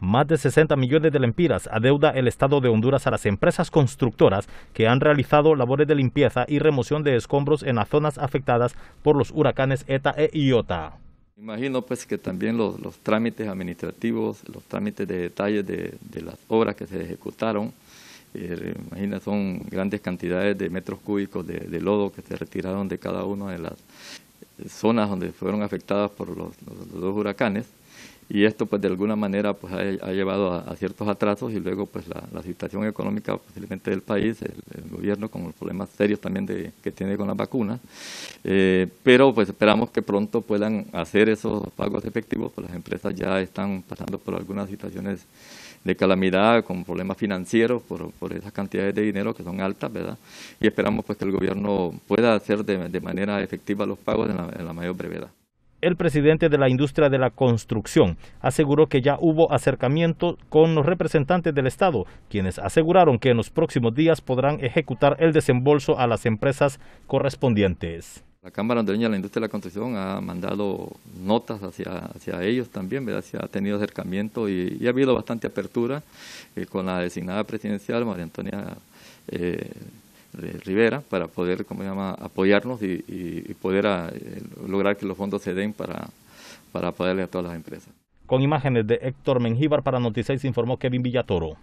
más de 60 millones de lempiras adeuda el Estado de Honduras a las empresas constructoras que han realizado labores de limpieza y remoción de escombros en las zonas afectadas por los huracanes ETA e IOTA. Imagino pues que también los, trámites administrativos, los trámites de detalles de, las obras que se ejecutaron, eh, imagina son grandes cantidades de metros cúbicos de, lodo que se retiraron de cada una de las zonas donde fueron afectadas por los dos huracanes y esto pues de alguna manera pues ha, llevado a, ciertos atrasos y luego pues la, situación económica posiblemente del país, el, gobierno con los problemas serios también que tiene con las vacunas, eh, pero pues esperamos que pronto puedan hacer esos pagos efectivos, pues las empresas ya están pasando por algunas situaciones de calamidad, con problemas financieros por, esas cantidades de dinero que son altas, ¿verdad? Y esperamos pues que el gobierno pueda hacer de, manera efectiva los pagos en la mayor brevedad el presidente de la industria de la construcción aseguró que ya hubo acercamiento con los representantes del Estado, quienes aseguraron que en los próximos días podrán ejecutar el desembolso a las empresas correspondientes. La Cámara Hondureña de la Industria de la Construcción ha mandado notas hacia, ellos también, ¿verdad? Se ha tenido acercamiento y, ha habido bastante apertura eh, con la designada presidencial, María Antonia. Eh, eh, Rivera para poder ¿cómo se llama? apoyarnos y, poder ah, eh, lograr que los fondos se den para, para apoyarle a todas las empresas. Con imágenes de Héctor Mengíbar para Noticias informó Kevin Villatoro.